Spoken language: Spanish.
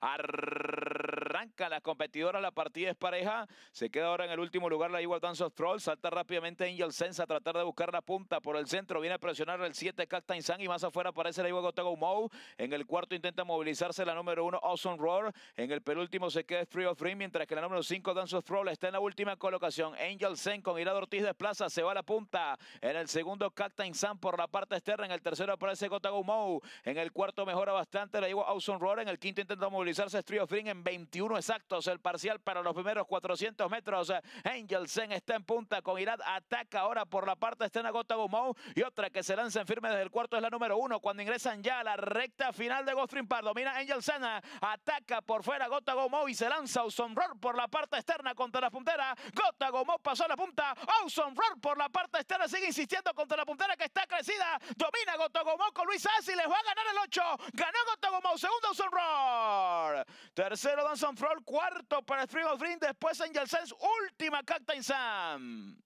Ar Arranca la competidora, la partida es pareja. Se queda ahora en el último lugar la Igual Dance of Troll. Salta rápidamente Angel Sense a tratar de buscar la punta por el centro. Viene a presionar el 7 Cactain San y más afuera aparece la Igual Gotago Mou. En el cuarto intenta movilizarse la número 1 Awesome Roar. En el penúltimo se queda Free of Free, mientras que la número 5 Dance of Troll está en la última colocación. Angel Sen con Irado Ortiz desplaza, se va a la punta. En el segundo Cactain San por la parte externa. En el tercero aparece Gotago Mou. En el cuarto mejora bastante la Igual Awesome Roar. En el quinto intenta movilizarse Free of Free en 21 exactos el parcial para los primeros 400 metros. Angelsen está en punta con Irad. Ataca ahora por la parte externa Gota Y otra que se lanza en firme desde el cuarto es la número uno Cuando ingresan ya a la recta final de Ghost Par. Domina Angelsen Ataca por fuera Gota y se lanza Roll por la parte externa contra la puntera. Gota Gomó pasó a la punta. Roll por la parte externa sigue insistiendo contra la puntera que está crecida. Domina Gota con Luis y Les va a ganar el 8. Ganó ¡Segundo, segundo Roar! Tercero Danson Floor. Cuarto para Spring of Después Angel Sense. Última captain Sam.